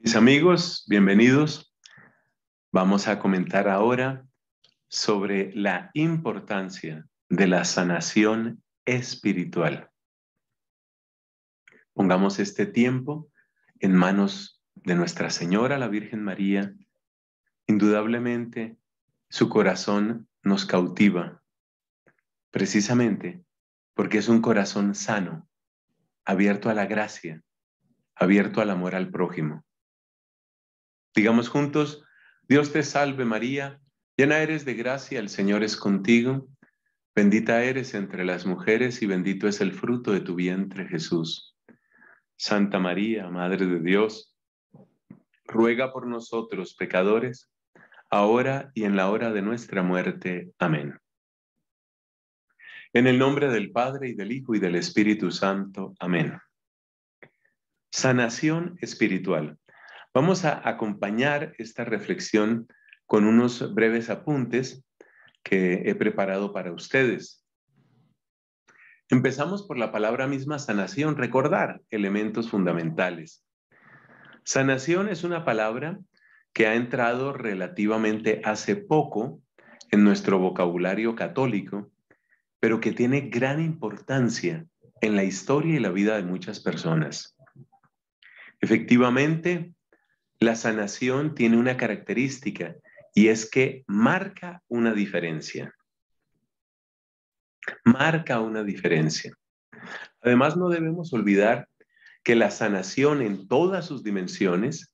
Mis amigos, bienvenidos. Vamos a comentar ahora sobre la importancia de la sanación espiritual. Pongamos este tiempo en manos de Nuestra Señora, la Virgen María. Indudablemente, su corazón nos cautiva, precisamente porque es un corazón sano, abierto a la gracia, abierto al amor al prójimo. Digamos juntos, Dios te salve María, llena eres de gracia, el Señor es contigo, bendita eres entre las mujeres y bendito es el fruto de tu vientre Jesús. Santa María, Madre de Dios, ruega por nosotros pecadores, ahora y en la hora de nuestra muerte. Amén. En el nombre del Padre y del Hijo y del Espíritu Santo. Amén. Sanación espiritual. Vamos a acompañar esta reflexión con unos breves apuntes que he preparado para ustedes. Empezamos por la palabra misma sanación, recordar elementos fundamentales. Sanación es una palabra que ha entrado relativamente hace poco en nuestro vocabulario católico, pero que tiene gran importancia en la historia y la vida de muchas personas. Efectivamente, la sanación tiene una característica y es que marca una diferencia. Marca una diferencia. Además, no debemos olvidar que la sanación en todas sus dimensiones,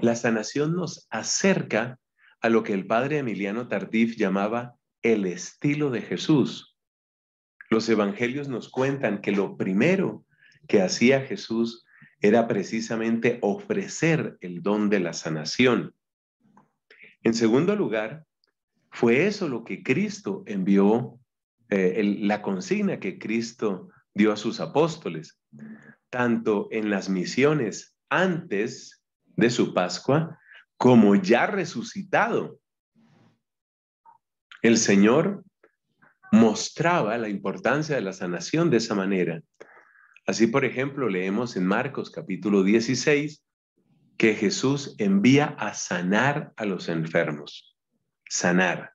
la sanación nos acerca a lo que el padre Emiliano Tardif llamaba el estilo de Jesús. Los evangelios nos cuentan que lo primero que hacía Jesús era precisamente ofrecer el don de la sanación. En segundo lugar, fue eso lo que Cristo envió, eh, la consigna que Cristo dio a sus apóstoles, tanto en las misiones antes de su Pascua como ya resucitado. El Señor mostraba la importancia de la sanación de esa manera, Así, por ejemplo, leemos en Marcos capítulo 16 que Jesús envía a sanar a los enfermos. Sanar.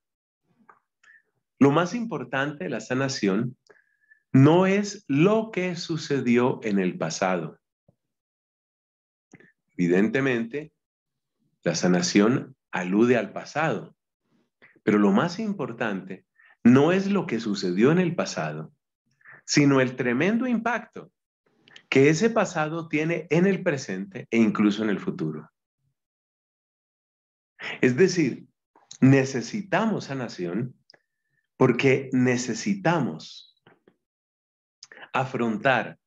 Lo más importante de la sanación no es lo que sucedió en el pasado. Evidentemente, la sanación alude al pasado, pero lo más importante no es lo que sucedió en el pasado, sino el tremendo impacto que ese pasado tiene en el presente e incluso en el futuro. Es decir, necesitamos sanación porque necesitamos afrontar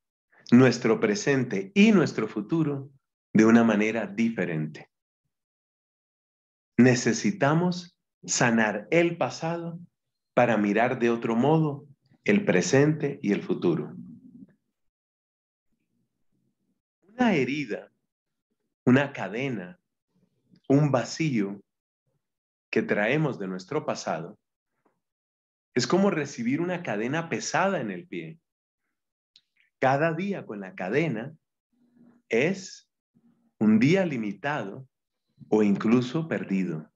nuestro presente y nuestro futuro de una manera diferente. Necesitamos sanar el pasado para mirar de otro modo el presente y el futuro. herida, una cadena, un vacío que traemos de nuestro pasado, es como recibir una cadena pesada en el pie. Cada día con la cadena es un día limitado o incluso perdido.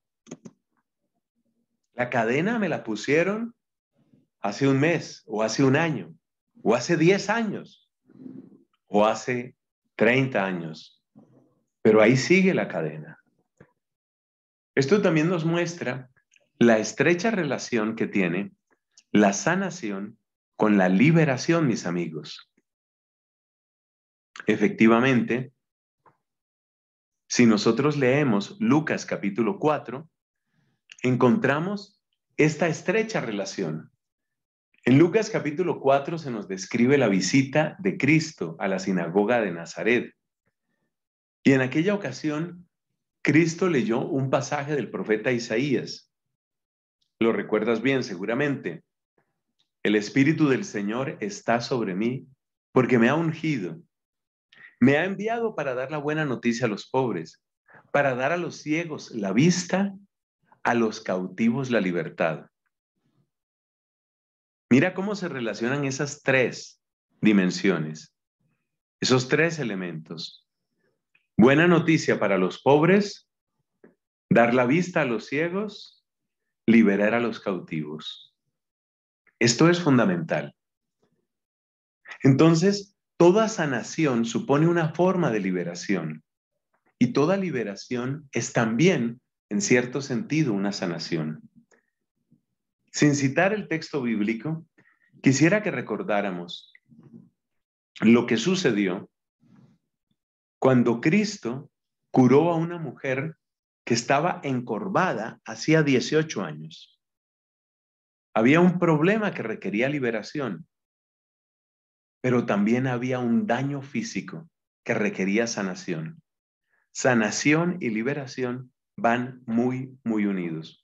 La cadena me la pusieron hace un mes o hace un año o hace 10 años o hace 30 años. Pero ahí sigue la cadena. Esto también nos muestra la estrecha relación que tiene la sanación con la liberación, mis amigos. Efectivamente, si nosotros leemos Lucas capítulo 4, encontramos esta estrecha relación. En Lucas capítulo 4 se nos describe la visita de Cristo a la sinagoga de Nazaret. Y en aquella ocasión, Cristo leyó un pasaje del profeta Isaías. Lo recuerdas bien, seguramente. El Espíritu del Señor está sobre mí porque me ha ungido. Me ha enviado para dar la buena noticia a los pobres, para dar a los ciegos la vista, a los cautivos la libertad Mira cómo se relacionan esas tres dimensiones, esos tres elementos. Buena noticia para los pobres, dar la vista a los ciegos, liberar a los cautivos. Esto es fundamental. Entonces, toda sanación supone una forma de liberación y toda liberación es también, en cierto sentido, una sanación. Sin citar el texto bíblico, quisiera que recordáramos lo que sucedió cuando Cristo curó a una mujer que estaba encorvada hacía 18 años. Había un problema que requería liberación, pero también había un daño físico que requería sanación. Sanación y liberación van muy, muy unidos.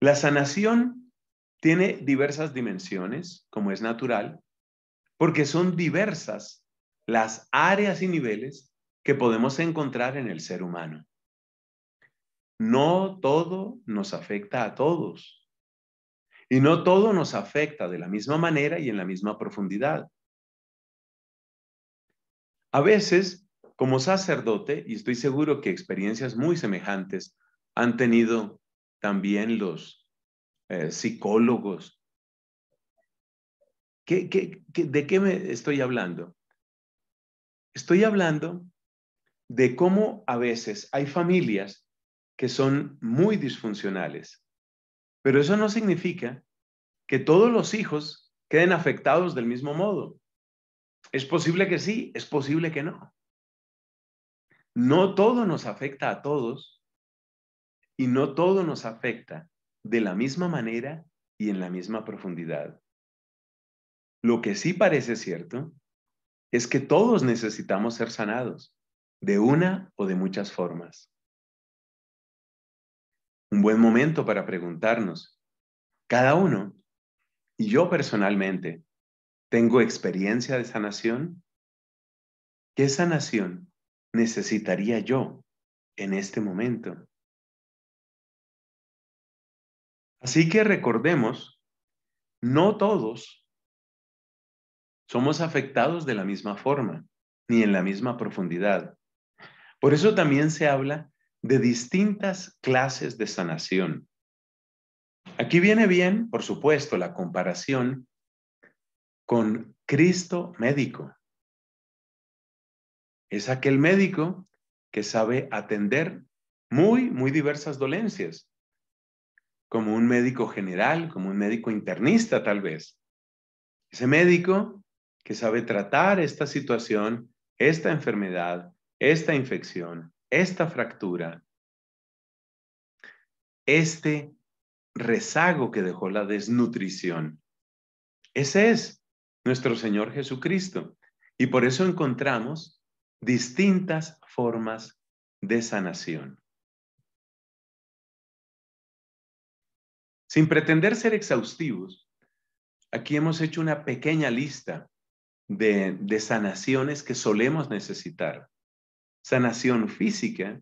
La sanación tiene diversas dimensiones, como es natural, porque son diversas las áreas y niveles que podemos encontrar en el ser humano. No todo nos afecta a todos. Y no todo nos afecta de la misma manera y en la misma profundidad. A veces, como sacerdote, y estoy seguro que experiencias muy semejantes han tenido también los eh, psicólogos. ¿Qué, de qué me estoy hablando? Estoy hablando de cómo a veces hay familias que son muy disfuncionales, pero eso no significa que todos los hijos queden afectados del mismo modo. Es posible que sí, es posible que no. No todo nos afecta a todos y no todo nos afecta de la misma manera y en la misma profundidad. Lo que sí parece cierto es que todos necesitamos ser sanados, de una o de muchas formas. Un buen momento para preguntarnos, cada uno, y yo personalmente, ¿tengo experiencia de sanación? ¿Qué sanación necesitaría yo en este momento? Así que recordemos, no todos somos afectados de la misma forma, ni en la misma profundidad. Por eso también se habla de distintas clases de sanación. Aquí viene bien, por supuesto, la comparación con Cristo médico. Es aquel médico que sabe atender muy, muy diversas dolencias, como un médico general, como un médico internista tal vez. Ese médico que sabe tratar esta situación, esta enfermedad, esta infección, esta fractura, este rezago que dejó la desnutrición. Ese es nuestro Señor Jesucristo. Y por eso encontramos distintas formas de sanación. Sin pretender ser exhaustivos, aquí hemos hecho una pequeña lista de, sanaciones que solemos necesitar. Sanación física,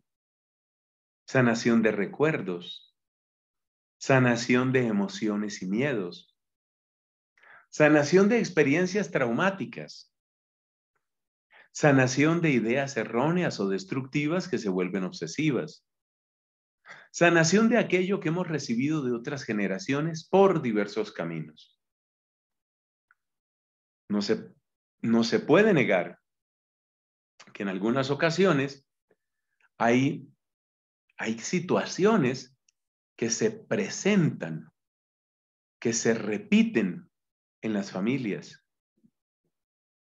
sanación de recuerdos, sanación de emociones y miedos, sanación de experiencias traumáticas, sanación de ideas erróneas o destructivas que se vuelven obsesivas, Sanación de aquello que hemos recibido de otras generaciones por diversos caminos. No se, puede negar que en algunas ocasiones hay situaciones que se presentan, que se repiten en las familias.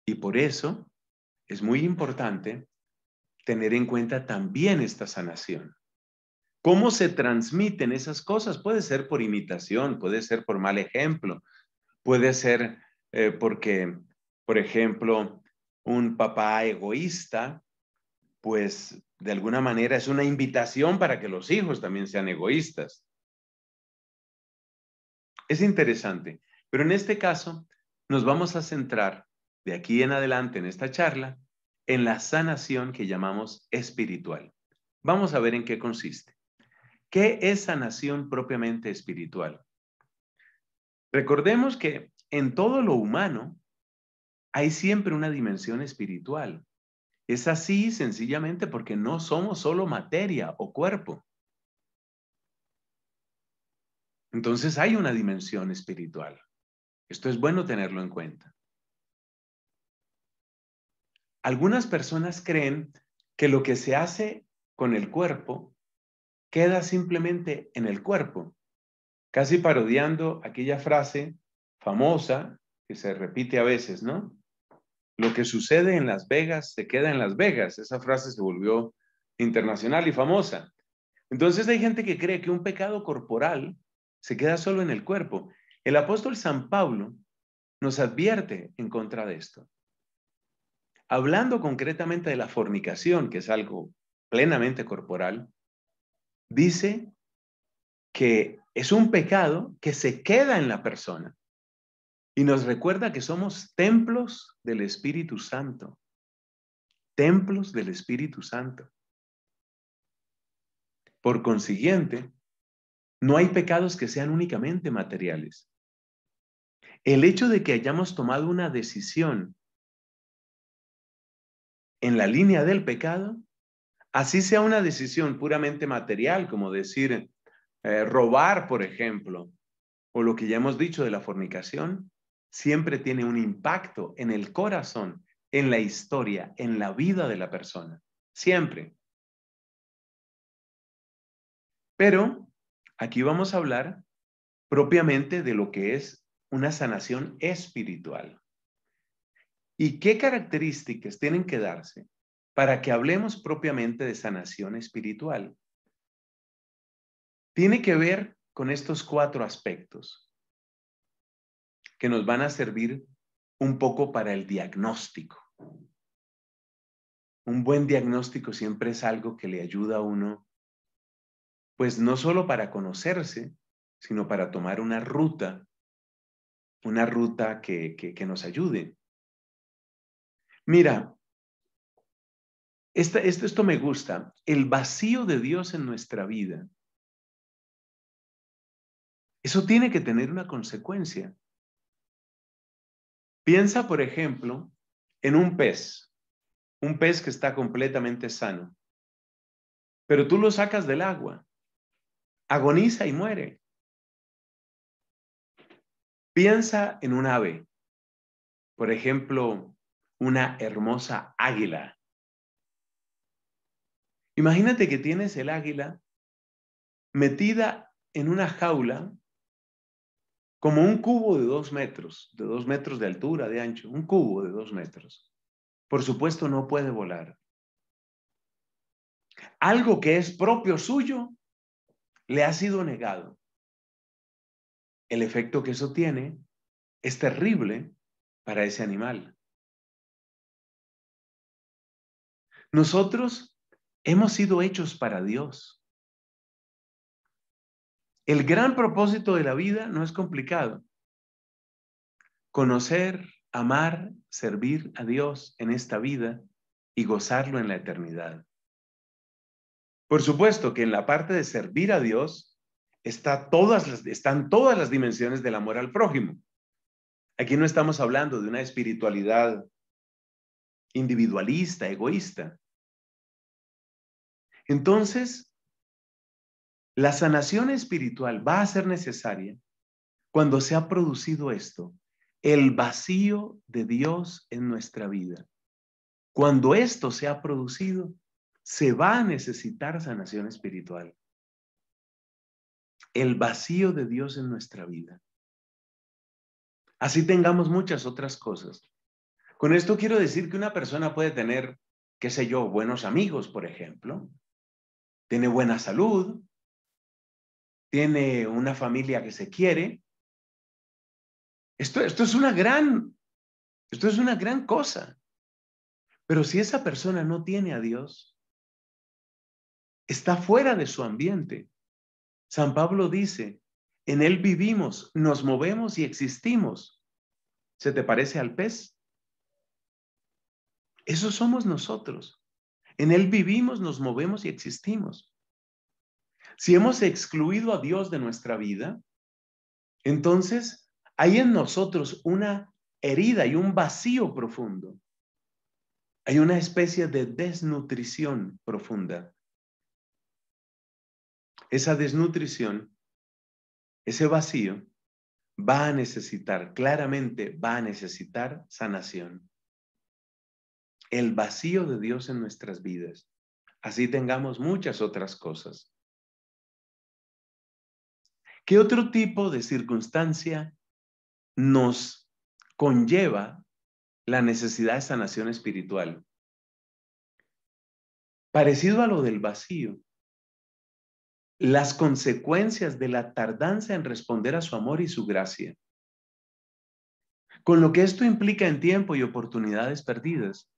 Y por eso es muy importante tener en cuenta también esta sanación. ¿Cómo se transmiten esas cosas? Puede ser por imitación, puede ser por mal ejemplo, puede ser eh, porque, por ejemplo, un papá egoísta, pues de alguna manera es una invitación para que los hijos también sean egoístas. Es interesante, pero en este caso nos vamos a centrar de aquí en adelante en esta charla en la sanación que llamamos espiritual. Vamos a ver en qué consiste. ¿Qué es sanación propiamente espiritual? Recordemos que en todo lo humano hay siempre una dimensión espiritual. Es así sencillamente porque no somos solo materia o cuerpo. Entonces hay una dimensión espiritual. Esto es bueno tenerlo en cuenta. Algunas personas creen que lo que se hace con el cuerpo queda simplemente en el cuerpo, casi parodiando aquella frase famosa que se repite a veces, ¿no? Lo que sucede en Las Vegas se queda en Las Vegas. Esa frase se volvió internacional y famosa. Entonces hay gente que cree que un pecado corporal se queda solo en el cuerpo. El apóstol San Pablo nos advierte en contra de esto. Hablando concretamente de la fornicación, que es algo plenamente corporal, dice que es un pecado que se queda en la persona y nos recuerda que somos templos del Espíritu Santo, templos del Espíritu Santo. Por consiguiente, no hay pecados que sean únicamente materiales. El hecho de que hayamos tomado una decisión en la línea del pecado Así sea una decisión puramente material, como decir eh, robar, por ejemplo, o lo que ya hemos dicho de la fornicación, siempre tiene un impacto en el corazón, en la historia, en la vida de la persona. Siempre. Pero aquí vamos a hablar propiamente de lo que es una sanación espiritual. ¿Y qué características tienen que darse para que hablemos propiamente de sanación espiritual, tiene que ver con estos cuatro aspectos que nos van a servir un poco para el diagnóstico. Un buen diagnóstico siempre es algo que le ayuda a uno, pues no solo para conocerse, sino para tomar una ruta, una ruta que, que, que nos ayude. Mira, esto me gusta. El vacío de Dios en nuestra vida. Eso tiene que tener una consecuencia. Piensa, por ejemplo, en un pez, un pez que está completamente sano, pero tú lo sacas del agua, agoniza y muere. Piensa en un ave, por ejemplo, una hermosa águila Imagínate que tienes el águila metida en una jaula como un cubo de dos metros, de dos metros de altura, de ancho, un cubo de dos metros. Por supuesto no puede volar. Algo que es propio suyo le ha sido negado. El efecto que eso tiene es terrible para ese animal. Nosotros Hemos sido hechos para Dios. El gran propósito de la vida no es complicado. Conocer, amar, servir a Dios en esta vida y gozarlo en la eternidad. Por supuesto que en la parte de servir a Dios todas están todas las dimensiones del amor al prójimo. Aquí no estamos hablando de una espiritualidad individualista, egoísta. Entonces, la sanación espiritual va a ser necesaria cuando se ha producido esto, el vacío de Dios en nuestra vida. Cuando esto se ha producido, se va a necesitar sanación espiritual. El vacío de Dios en nuestra vida. Así tengamos muchas otras cosas. Con esto quiero decir que una persona puede tener, qué sé yo, buenos amigos, por ejemplo, tiene buena salud, tiene una familia que se quiere. Esto, es una gran, esto es una gran cosa. Pero si esa persona no tiene a Dios, está fuera de su ambiente. San Pablo dice, en Él vivimos, nos movemos y existimos. ¿Se te parece al pez? Eso somos nosotros. En Él vivimos, nos movemos y existimos. Si hemos excluido a Dios de nuestra vida, entonces hay en nosotros una herida y un vacío profundo. Hay una especie de desnutrición profunda. Esa desnutrición, ese vacío, va a necesitar, claramente va a necesitar sanación el vacío de Dios en nuestras vidas. Así tengamos muchas otras cosas. ¿Qué otro tipo de circunstancia nos conlleva la necesidad de sanación espiritual? Parecido a lo del vacío, las consecuencias de la tardanza en responder a su amor y su gracia, con lo que esto implica en tiempo y oportunidades perdidas.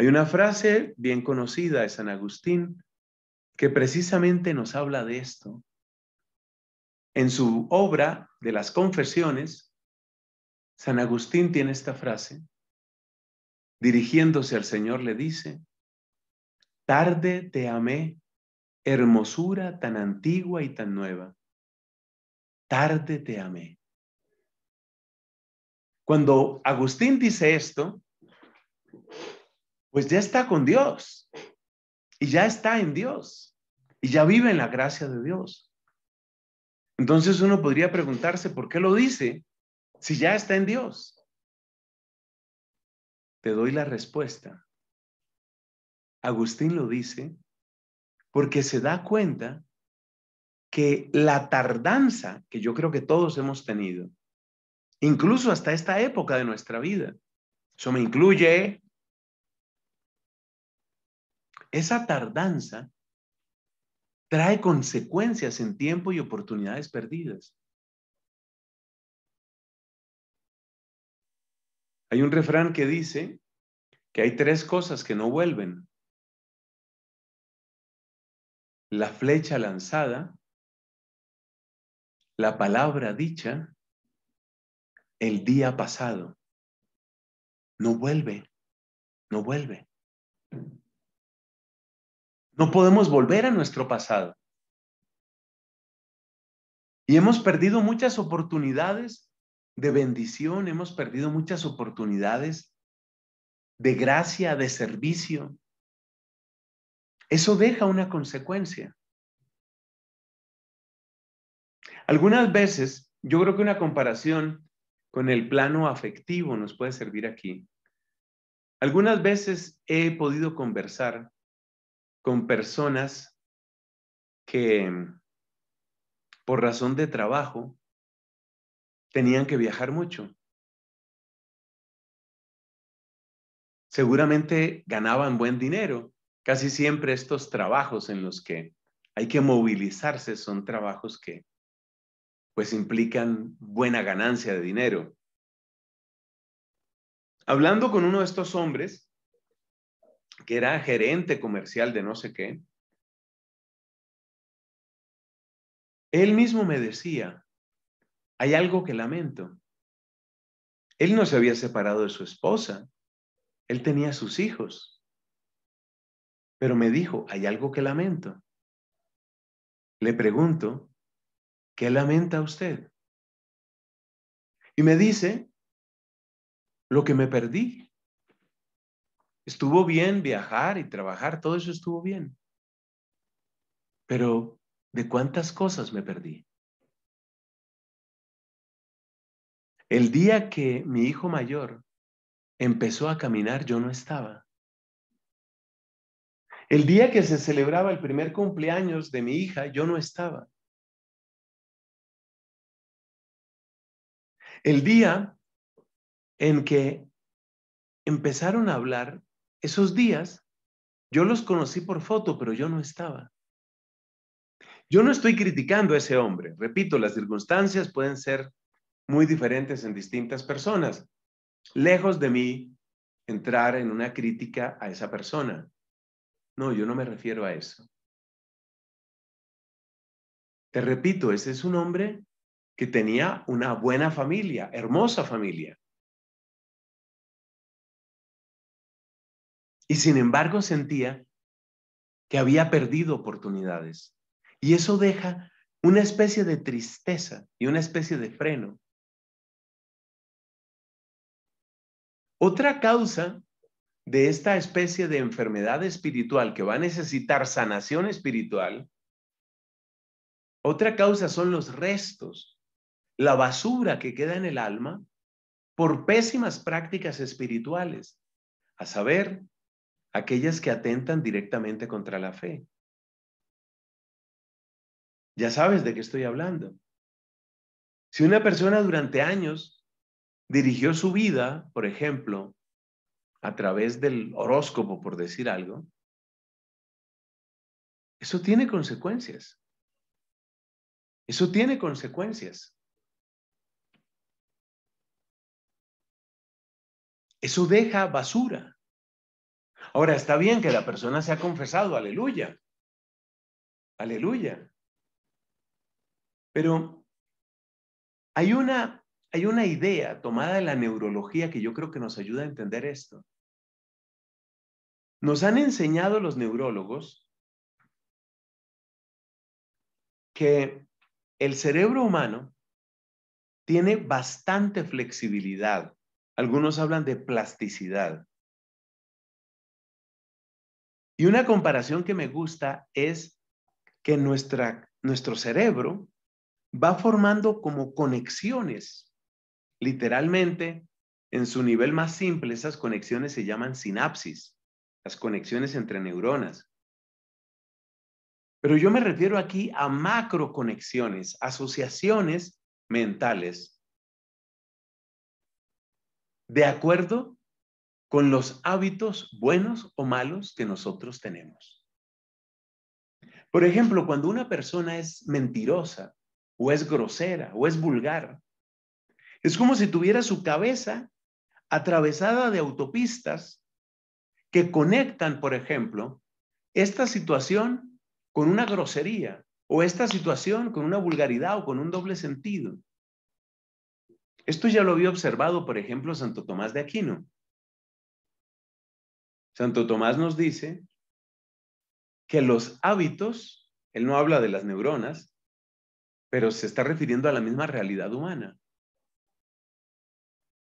Hay una frase bien conocida de San Agustín que precisamente nos habla de esto. En su obra de las confesiones, San Agustín tiene esta frase. Dirigiéndose al Señor le dice, tarde te amé, hermosura tan antigua y tan nueva. Tarde te amé. Cuando Agustín dice esto, pues ya está con Dios y ya está en Dios y ya vive en la gracia de Dios. Entonces uno podría preguntarse, ¿por qué lo dice si ya está en Dios? Te doy la respuesta. Agustín lo dice porque se da cuenta que la tardanza que yo creo que todos hemos tenido, incluso hasta esta época de nuestra vida, eso me incluye, esa tardanza trae consecuencias en tiempo y oportunidades perdidas. Hay un refrán que dice que hay tres cosas que no vuelven. La flecha lanzada, la palabra dicha, el día pasado. No vuelve, no vuelve. No podemos volver a nuestro pasado. Y hemos perdido muchas oportunidades de bendición, hemos perdido muchas oportunidades de gracia, de servicio. Eso deja una consecuencia. Algunas veces, yo creo que una comparación con el plano afectivo nos puede servir aquí. Algunas veces he podido conversar con personas que por razón de trabajo tenían que viajar mucho. Seguramente ganaban buen dinero. Casi siempre estos trabajos en los que hay que movilizarse son trabajos que pues implican buena ganancia de dinero. Hablando con uno de estos hombres, que era gerente comercial de no sé qué, él mismo me decía, hay algo que lamento. Él no se había separado de su esposa, él tenía sus hijos, pero me dijo, hay algo que lamento. Le pregunto, ¿qué lamenta usted? Y me dice, lo que me perdí. Estuvo bien viajar y trabajar, todo eso estuvo bien. Pero ¿de cuántas cosas me perdí? El día que mi hijo mayor empezó a caminar, yo no estaba. El día que se celebraba el primer cumpleaños de mi hija, yo no estaba. El día en que empezaron a hablar esos días yo los conocí por foto, pero yo no estaba. Yo no estoy criticando a ese hombre. Repito, las circunstancias pueden ser muy diferentes en distintas personas. Lejos de mí entrar en una crítica a esa persona. No, yo no me refiero a eso. Te repito, ese es un hombre que tenía una buena familia, hermosa familia. Y sin embargo sentía que había perdido oportunidades. Y eso deja una especie de tristeza y una especie de freno. Otra causa de esta especie de enfermedad espiritual que va a necesitar sanación espiritual, otra causa son los restos, la basura que queda en el alma por pésimas prácticas espirituales, a saber, aquellas que atentan directamente contra la fe. Ya sabes de qué estoy hablando. Si una persona durante años dirigió su vida, por ejemplo, a través del horóscopo, por decir algo, eso tiene consecuencias. Eso tiene consecuencias. Eso deja basura. Ahora, está bien que la persona se ha confesado, aleluya. Aleluya. Pero hay una, hay una idea tomada de la neurología que yo creo que nos ayuda a entender esto. Nos han enseñado los neurólogos que el cerebro humano tiene bastante flexibilidad. Algunos hablan de plasticidad. Y una comparación que me gusta es que nuestro cerebro va formando como conexiones, literalmente en su nivel más simple, esas conexiones se llaman sinapsis, las conexiones entre neuronas. Pero yo me refiero aquí a macroconexiones, asociaciones mentales. De acuerdo con los hábitos buenos o malos que nosotros tenemos. Por ejemplo, cuando una persona es mentirosa o es grosera o es vulgar, es como si tuviera su cabeza atravesada de autopistas que conectan, por ejemplo, esta situación con una grosería o esta situación con una vulgaridad o con un doble sentido. Esto ya lo había observado, por ejemplo, Santo Tomás de Aquino. Santo Tomás nos dice que los hábitos, él no habla de las neuronas, pero se está refiriendo a la misma realidad humana.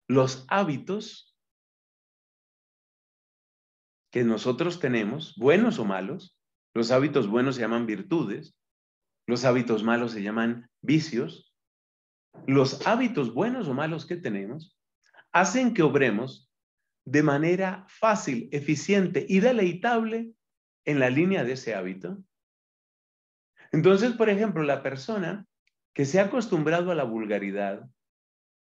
Los hábitos que nosotros tenemos, buenos o malos, los hábitos buenos se llaman virtudes, los hábitos malos se llaman vicios, los hábitos buenos o malos que tenemos hacen que obremos de manera fácil, eficiente y deleitable en la línea de ese hábito. Entonces, por ejemplo, la persona que se ha acostumbrado a la vulgaridad,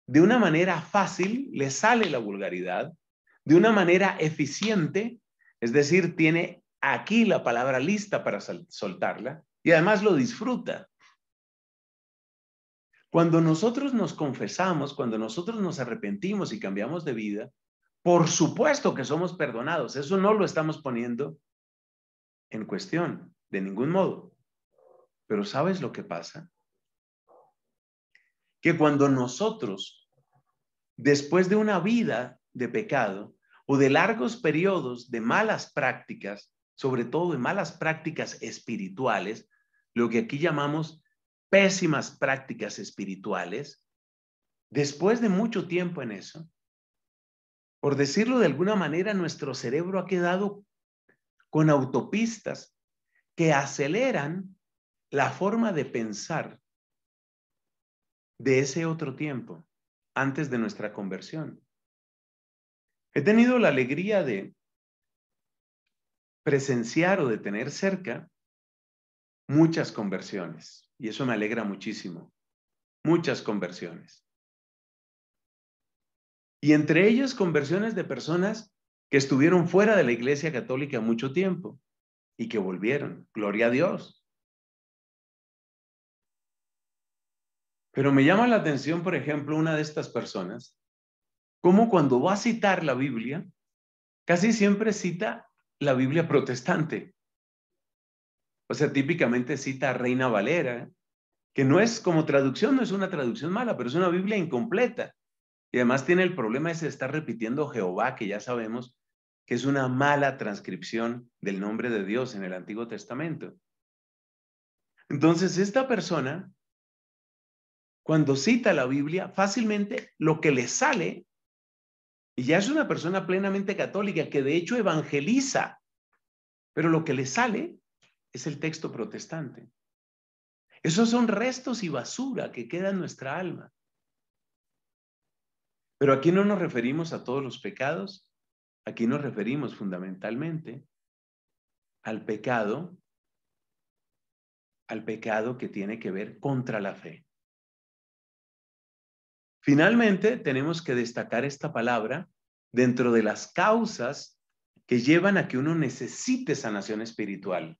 de una manera fácil le sale la vulgaridad, de una manera eficiente, es decir, tiene aquí la palabra lista para soltarla y además lo disfruta. Cuando nosotros nos confesamos, cuando nosotros nos arrepentimos y cambiamos de vida, por supuesto que somos perdonados, eso no lo estamos poniendo en cuestión, de ningún modo. Pero ¿sabes lo que pasa? Que cuando nosotros, después de una vida de pecado o de largos periodos de malas prácticas, sobre todo de malas prácticas espirituales, lo que aquí llamamos pésimas prácticas espirituales, después de mucho tiempo en eso, por decirlo de alguna manera, nuestro cerebro ha quedado con autopistas que aceleran la forma de pensar de ese otro tiempo, antes de nuestra conversión. He tenido la alegría de presenciar o de tener cerca muchas conversiones, y eso me alegra muchísimo, muchas conversiones y entre ellos conversiones de personas que estuvieron fuera de la Iglesia Católica mucho tiempo y que volvieron. Gloria a Dios. Pero me llama la atención, por ejemplo, una de estas personas, cómo cuando va a citar la Biblia, casi siempre cita la Biblia protestante. O sea, típicamente cita a Reina Valera, que no es como traducción, no es una traducción mala, pero es una Biblia incompleta. Y además tiene el problema ese de estar repitiendo Jehová, que ya sabemos que es una mala transcripción del nombre de Dios en el Antiguo Testamento. Entonces, esta persona, cuando cita la Biblia, fácilmente lo que le sale, y ya es una persona plenamente católica que de hecho evangeliza, pero lo que le sale es el texto protestante. Esos son restos y basura que queda en nuestra alma. Pero aquí no nos referimos a todos los pecados, aquí nos referimos fundamentalmente al pecado, al pecado que tiene que ver contra la fe. Finalmente, tenemos que destacar esta palabra dentro de las causas que llevan a que uno necesite sanación espiritual.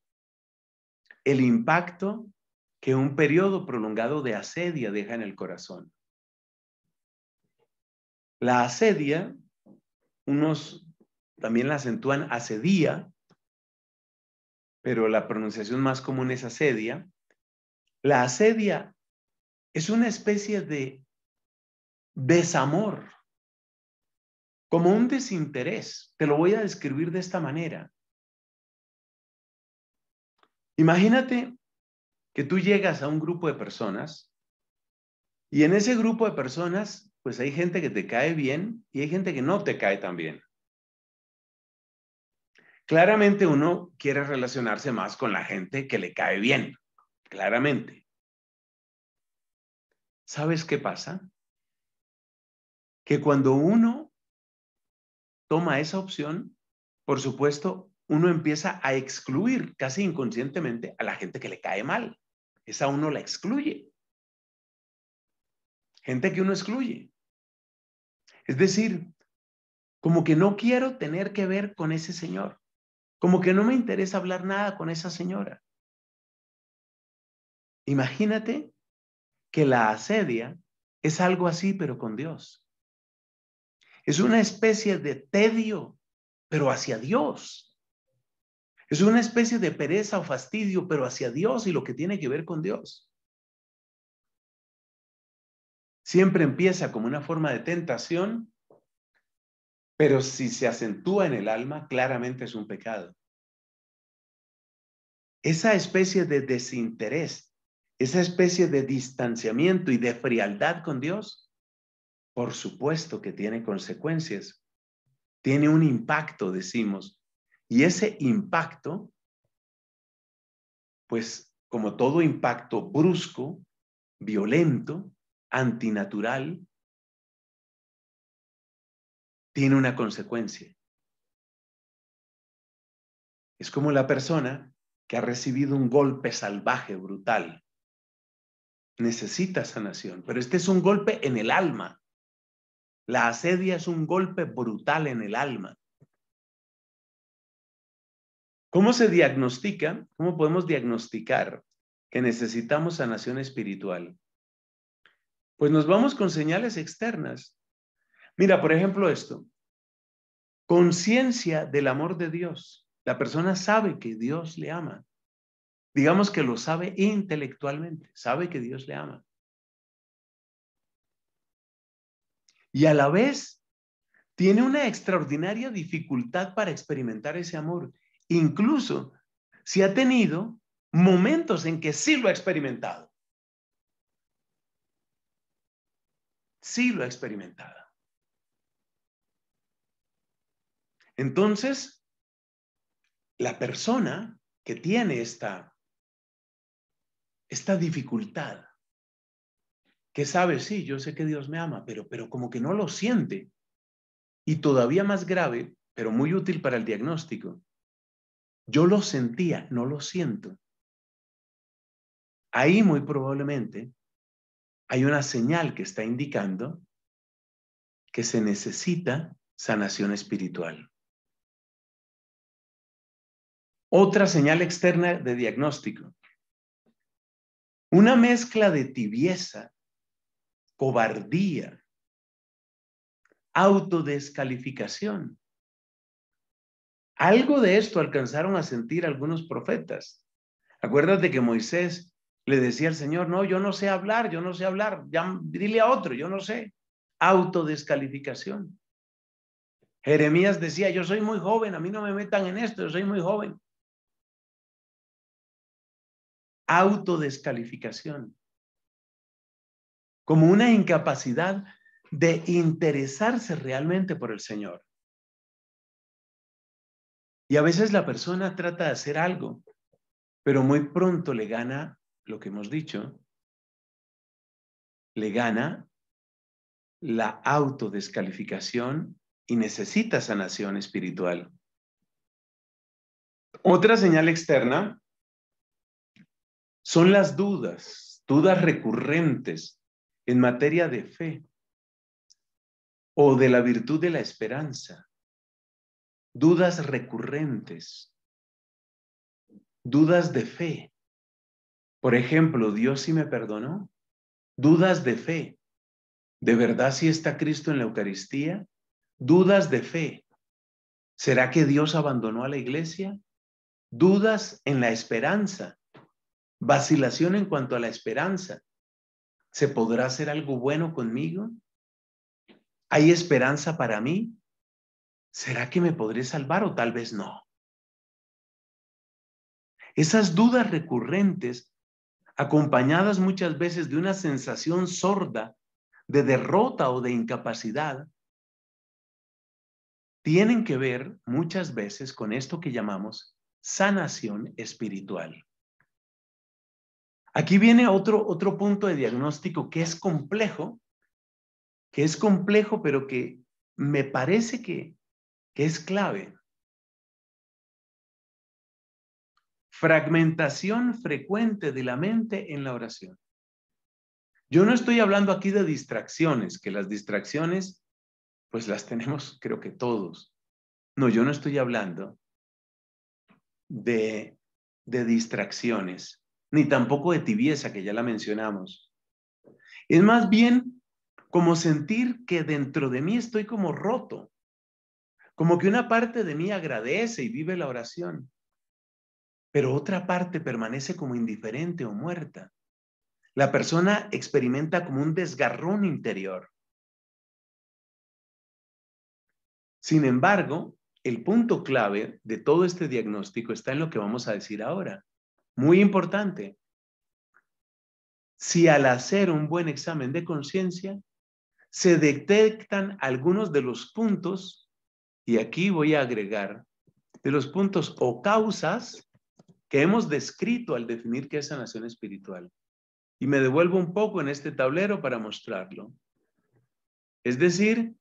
El impacto que un periodo prolongado de asedia deja en el corazón. La asedia, unos también la acentúan asedía, pero la pronunciación más común es asedia. La asedia es una especie de desamor, como un desinterés. Te lo voy a describir de esta manera. Imagínate que tú llegas a un grupo de personas y en ese grupo de personas pues hay gente que te cae bien y hay gente que no te cae tan bien. Claramente uno quiere relacionarse más con la gente que le cae bien, claramente. ¿Sabes qué pasa? Que cuando uno toma esa opción, por supuesto, uno empieza a excluir casi inconscientemente a la gente que le cae mal. Esa uno la excluye. Gente que uno excluye. Es decir, como que no quiero tener que ver con ese señor, como que no me interesa hablar nada con esa señora. Imagínate que la asedia es algo así, pero con Dios. Es una especie de tedio, pero hacia Dios. Es una especie de pereza o fastidio, pero hacia Dios y lo que tiene que ver con Dios. Siempre empieza como una forma de tentación, pero si se acentúa en el alma, claramente es un pecado. Esa especie de desinterés, esa especie de distanciamiento y de frialdad con Dios, por supuesto que tiene consecuencias, tiene un impacto, decimos, y ese impacto, pues como todo impacto brusco, violento, antinatural tiene una consecuencia. Es como la persona que ha recibido un golpe salvaje, brutal. Necesita sanación, pero este es un golpe en el alma. La asedia es un golpe brutal en el alma. ¿Cómo se diagnostica? ¿Cómo podemos diagnosticar que necesitamos sanación espiritual? Pues nos vamos con señales externas. Mira, por ejemplo, esto. Conciencia del amor de Dios. La persona sabe que Dios le ama. Digamos que lo sabe intelectualmente, sabe que Dios le ama. Y a la vez tiene una extraordinaria dificultad para experimentar ese amor, incluso si ha tenido momentos en que sí lo ha experimentado. sí lo ha experimentado. Entonces, la persona que tiene esta, esta dificultad, que sabe, sí, yo sé que Dios me ama, pero, pero como que no lo siente, y todavía más grave, pero muy útil para el diagnóstico, yo lo sentía, no lo siento. Ahí muy probablemente hay una señal que está indicando que se necesita sanación espiritual. Otra señal externa de diagnóstico. Una mezcla de tibieza, cobardía, autodescalificación. Algo de esto alcanzaron a sentir algunos profetas. Acuérdate que Moisés le decía el Señor, no, yo no sé hablar, yo no sé hablar, ya, dile a otro, yo no sé. Autodescalificación. Jeremías decía, yo soy muy joven, a mí no me metan en esto, yo soy muy joven. Autodescalificación. Como una incapacidad de interesarse realmente por el Señor. Y a veces la persona trata de hacer algo, pero muy pronto le gana lo que hemos dicho, le gana la autodescalificación y necesita sanación espiritual. Otra señal externa son las dudas, dudas recurrentes en materia de fe o de la virtud de la esperanza, dudas recurrentes, dudas de fe, por ejemplo, Dios sí me perdonó. Dudas de fe. ¿De verdad sí está Cristo en la Eucaristía? Dudas de fe. ¿Será que Dios abandonó a la iglesia? Dudas en la esperanza. Vacilación en cuanto a la esperanza. ¿Se podrá hacer algo bueno conmigo? ¿Hay esperanza para mí? ¿Será que me podré salvar o tal vez no? Esas dudas recurrentes acompañadas muchas veces de una sensación sorda de derrota o de incapacidad, tienen que ver muchas veces con esto que llamamos sanación espiritual. Aquí viene otro, otro punto de diagnóstico que es complejo, que es complejo, pero que me parece que, que es clave. Fragmentación frecuente de la mente en la oración. Yo no estoy hablando aquí de distracciones, que las distracciones, pues las tenemos creo que todos. No, yo no estoy hablando de, distracciones, ni tampoco de tibieza, que ya la mencionamos. Es más bien como sentir que dentro de mí estoy como roto, como que una parte de mí agradece y vive la oración, pero otra parte permanece como indiferente o muerta. La persona experimenta como un desgarrón interior. Sin embargo, el punto clave de todo este diagnóstico está en lo que vamos a decir ahora. Muy importante. Si al hacer un buen examen de conciencia se detectan algunos de los puntos, y aquí voy a agregar, de los puntos o causas que hemos descrito al definir qué es sanación espiritual. Y me devuelvo un poco en este tablero para mostrarlo. Es decir,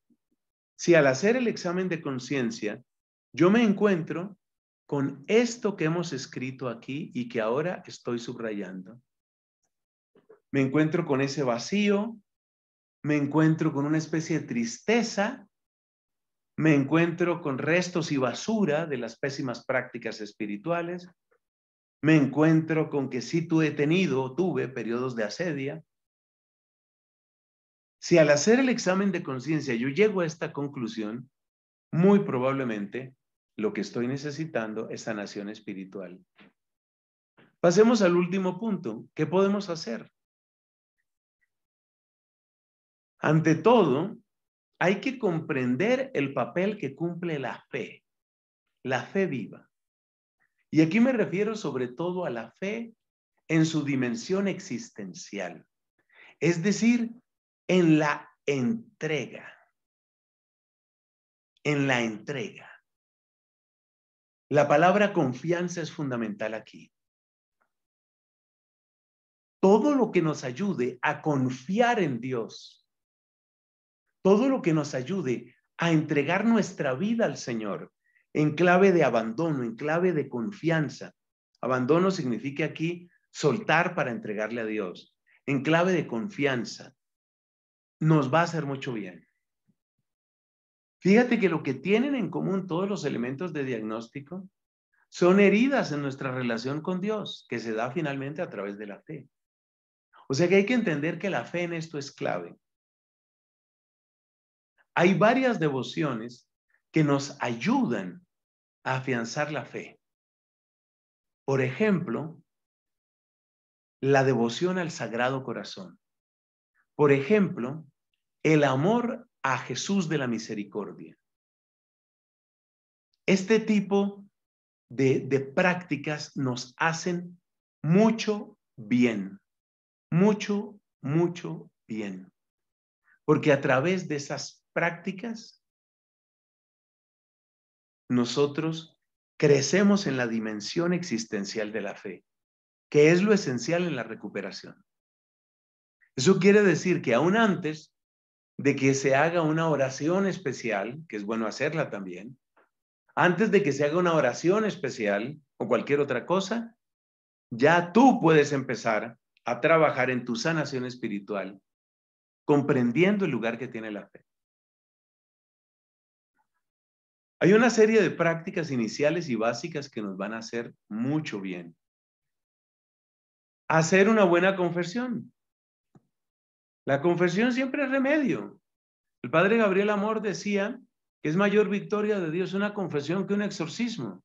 si al hacer el examen de conciencia yo me encuentro con esto que hemos escrito aquí y que ahora estoy subrayando. Me encuentro con ese vacío, me encuentro con una especie de tristeza, me encuentro con restos y basura de las pésimas prácticas espirituales, me encuentro con que sí tuve tenido, tuve periodos de asedia. Si al hacer el examen de conciencia yo llego a esta conclusión, muy probablemente lo que estoy necesitando es sanación espiritual. Pasemos al último punto. ¿Qué podemos hacer? Ante todo, hay que comprender el papel que cumple la fe, la fe viva. Y aquí me refiero sobre todo a la fe en su dimensión existencial, es decir, en la entrega, en la entrega. La palabra confianza es fundamental aquí. Todo lo que nos ayude a confiar en Dios, todo lo que nos ayude a entregar nuestra vida al Señor, en clave de abandono, en clave de confianza. Abandono significa aquí soltar para entregarle a Dios, en clave de confianza. Nos va a hacer mucho bien. Fíjate que lo que tienen en común todos los elementos de diagnóstico son heridas en nuestra relación con Dios, que se da finalmente a través de la fe. O sea que hay que entender que la fe en esto es clave. Hay varias devociones que nos ayudan a afianzar la fe. Por ejemplo, la devoción al Sagrado Corazón. Por ejemplo, el amor a Jesús de la Misericordia. Este tipo de, de prácticas nos hacen mucho bien, mucho, mucho bien. Porque a través de esas prácticas nosotros crecemos en la dimensión existencial de la fe, que es lo esencial en la recuperación. Eso quiere decir que aún antes de que se haga una oración especial, que es bueno hacerla también, antes de que se haga una oración especial o cualquier otra cosa, ya tú puedes empezar a trabajar en tu sanación espiritual, comprendiendo el lugar que tiene la fe. Hay una serie de prácticas iniciales y básicas que nos van a hacer mucho bien. Hacer una buena confesión. La confesión siempre es remedio. El padre Gabriel Amor decía que es mayor victoria de Dios una confesión que un exorcismo.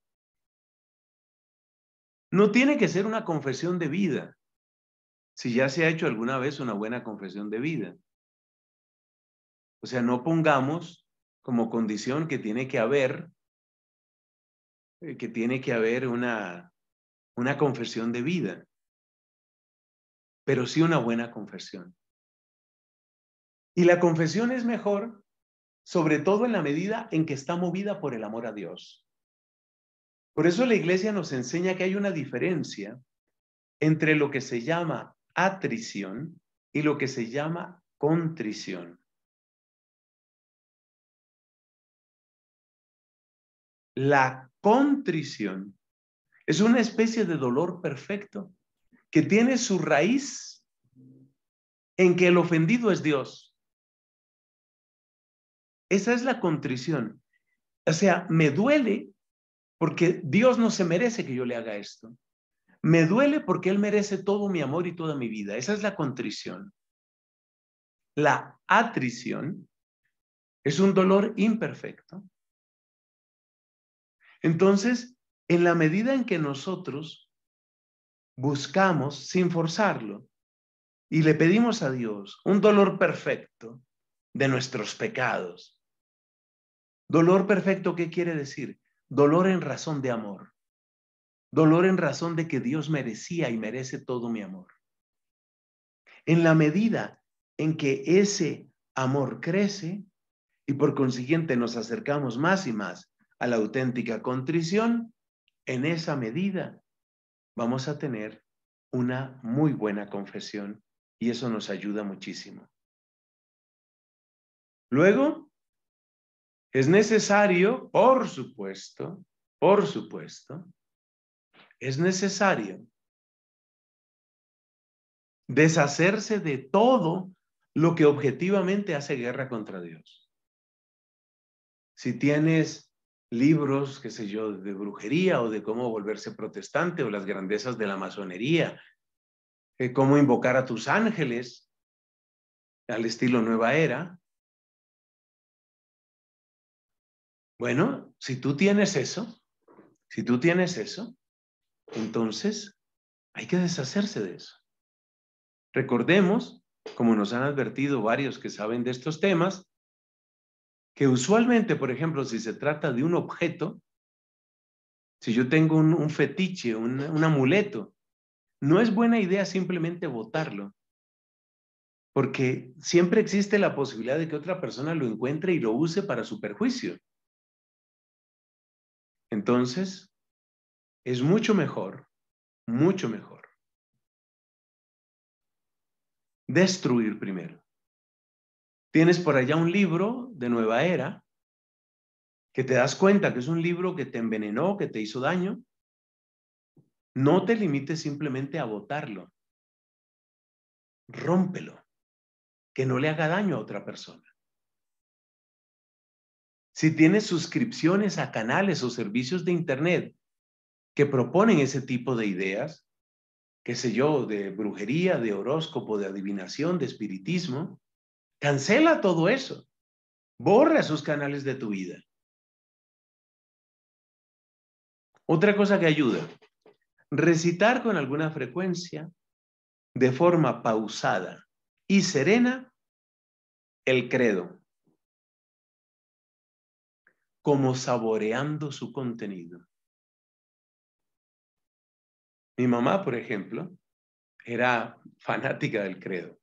No tiene que ser una confesión de vida, si ya se ha hecho alguna vez una buena confesión de vida. O sea, no pongamos como condición que tiene que haber, eh, que tiene que haber una, una confesión de vida, pero sí una buena confesión. Y la confesión es mejor, sobre todo en la medida en que está movida por el amor a Dios. Por eso la iglesia nos enseña que hay una diferencia entre lo que se llama atrición y lo que se llama contrición. La contrición es una especie de dolor perfecto que tiene su raíz en que el ofendido es Dios. Esa es la contrición. O sea, me duele porque Dios no se merece que yo le haga esto. Me duele porque Él merece todo mi amor y toda mi vida. Esa es la contrición. La atrición es un dolor imperfecto entonces, en la medida en que nosotros buscamos sin forzarlo y le pedimos a Dios un dolor perfecto de nuestros pecados, dolor perfecto, ¿qué quiere decir? Dolor en razón de amor, dolor en razón de que Dios merecía y merece todo mi amor. En la medida en que ese amor crece y por consiguiente nos acercamos más y más a la auténtica contrición, en esa medida vamos a tener una muy buena confesión y eso nos ayuda muchísimo. Luego, es necesario, por supuesto, por supuesto, es necesario deshacerse de todo lo que objetivamente hace guerra contra Dios. Si tienes libros, qué sé yo, de brujería o de cómo volverse protestante o las grandezas de la masonería, eh, cómo invocar a tus ángeles al estilo nueva era. Bueno, si tú tienes eso, si tú tienes eso, entonces hay que deshacerse de eso. Recordemos, como nos han advertido varios que saben de estos temas, que usualmente, por ejemplo, si se trata de un objeto, si yo tengo un, fetiche, un, un amuleto, no es buena idea simplemente botarlo. porque siempre existe la posibilidad de que otra persona lo encuentre y lo use para su perjuicio. Entonces, es mucho mejor, mucho mejor, destruir primero. Tienes por allá un libro de nueva era que te das cuenta que es un libro que te envenenó, que te hizo daño. No te limites simplemente a votarlo. Rómpelo. Que no le haga daño a otra persona. Si tienes suscripciones a canales o servicios de Internet que proponen ese tipo de ideas, qué sé yo, de brujería, de horóscopo, de adivinación, de espiritismo, Cancela todo eso. Borra sus canales de tu vida. Otra cosa que ayuda, recitar con alguna frecuencia, de forma pausada y serena, el credo, como saboreando su contenido. Mi mamá, por ejemplo, era fanática del credo.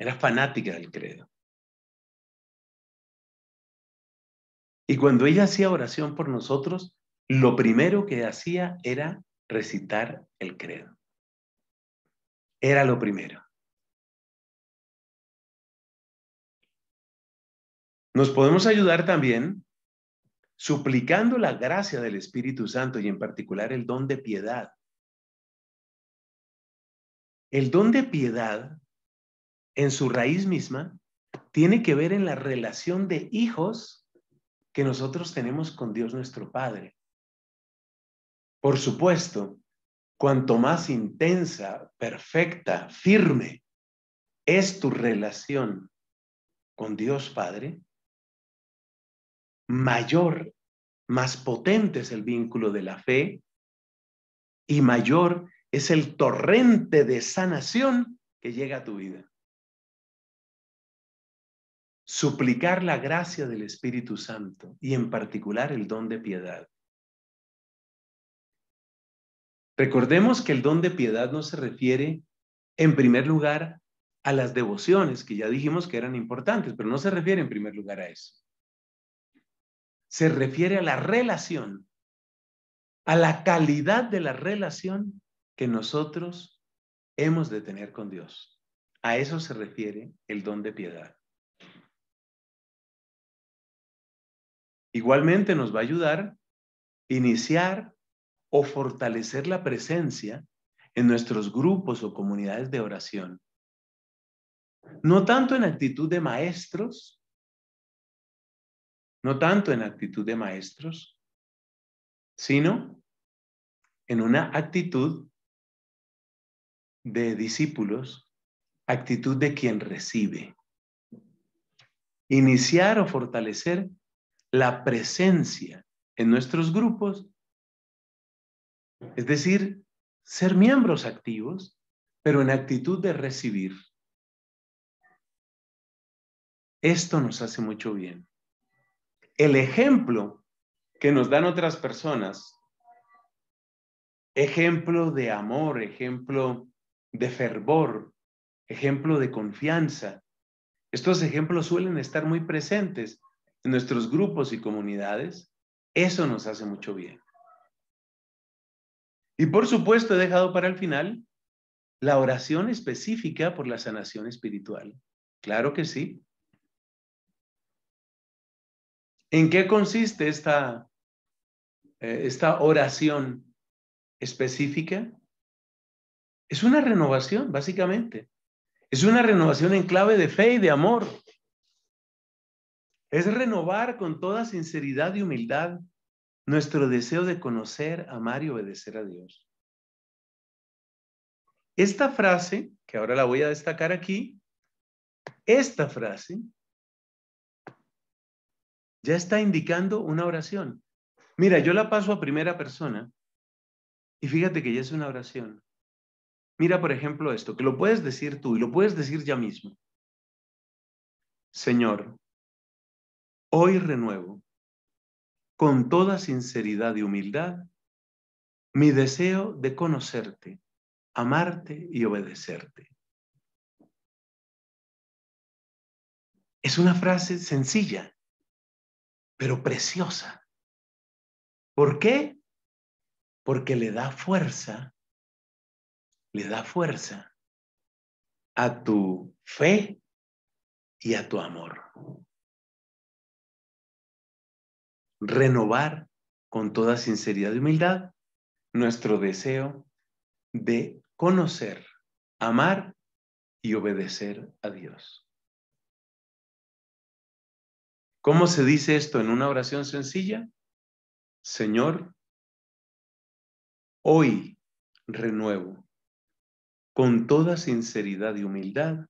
Era fanática del credo. Y cuando ella hacía oración por nosotros, lo primero que hacía era recitar el credo. Era lo primero. Nos podemos ayudar también suplicando la gracia del Espíritu Santo y en particular el don de piedad. El don de piedad en su raíz misma, tiene que ver en la relación de hijos que nosotros tenemos con Dios nuestro Padre. Por supuesto, cuanto más intensa, perfecta, firme es tu relación con Dios Padre, mayor, más potente es el vínculo de la fe y mayor es el torrente de sanación que llega a tu vida suplicar la gracia del Espíritu Santo y en particular el don de piedad. Recordemos que el don de piedad no se refiere en primer lugar a las devociones, que ya dijimos que eran importantes, pero no se refiere en primer lugar a eso. Se refiere a la relación, a la calidad de la relación que nosotros hemos de tener con Dios. A eso se refiere el don de piedad. Igualmente nos va a ayudar iniciar o fortalecer la presencia en nuestros grupos o comunidades de oración. No tanto en actitud de maestros, no tanto en actitud de maestros, sino en una actitud de discípulos, actitud de quien recibe. Iniciar o fortalecer la presencia en nuestros grupos, es decir, ser miembros activos, pero en actitud de recibir. Esto nos hace mucho bien. El ejemplo que nos dan otras personas, ejemplo de amor, ejemplo de fervor, ejemplo de confianza, estos ejemplos suelen estar muy presentes en nuestros grupos y comunidades, eso nos hace mucho bien. Y por supuesto, he dejado para el final la oración específica por la sanación espiritual. Claro que sí. ¿En qué consiste esta, eh, esta oración específica? Es una renovación, básicamente. Es una renovación en clave de fe y de amor es renovar con toda sinceridad y humildad nuestro deseo de conocer, amar y obedecer a Dios. Esta frase, que ahora la voy a destacar aquí, esta frase ya está indicando una oración. Mira, yo la paso a primera persona y fíjate que ya es una oración. Mira, por ejemplo, esto, que lo puedes decir tú y lo puedes decir ya mismo. Señor, Hoy renuevo, con toda sinceridad y humildad, mi deseo de conocerte, amarte y obedecerte. Es una frase sencilla, pero preciosa. ¿Por qué? Porque le da fuerza, le da fuerza a tu fe y a tu amor renovar con toda sinceridad y humildad nuestro deseo de conocer, amar y obedecer a Dios. ¿Cómo se dice esto en una oración sencilla? Señor, hoy renuevo con toda sinceridad y humildad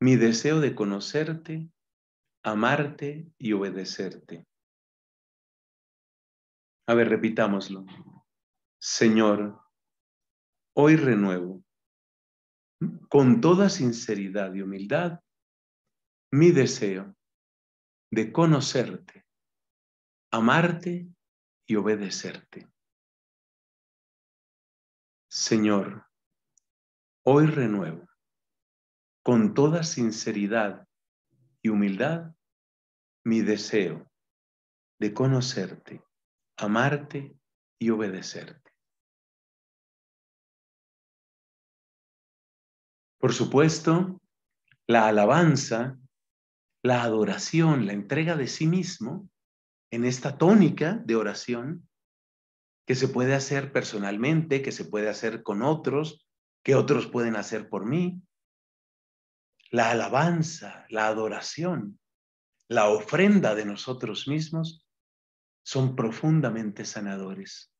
mi deseo de conocerte, amarte y obedecerte. A ver, repitámoslo. Señor, hoy renuevo con toda sinceridad y humildad mi deseo de conocerte, amarte y obedecerte. Señor, hoy renuevo con toda sinceridad y humildad mi deseo de conocerte, amarte y obedecerte. Por supuesto, la alabanza, la adoración, la entrega de sí mismo en esta tónica de oración que se puede hacer personalmente, que se puede hacer con otros, que otros pueden hacer por mí. La alabanza, la adoración, la ofrenda de nosotros mismos son profundamente sanadores.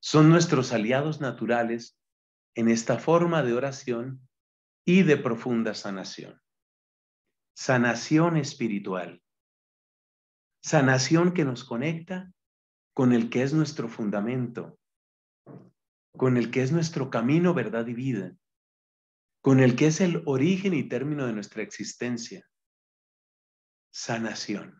Son nuestros aliados naturales en esta forma de oración y de profunda sanación. Sanación espiritual. Sanación que nos conecta con el que es nuestro fundamento, con el que es nuestro camino, verdad y vida, con el que es el origen y término de nuestra existencia. Sanación.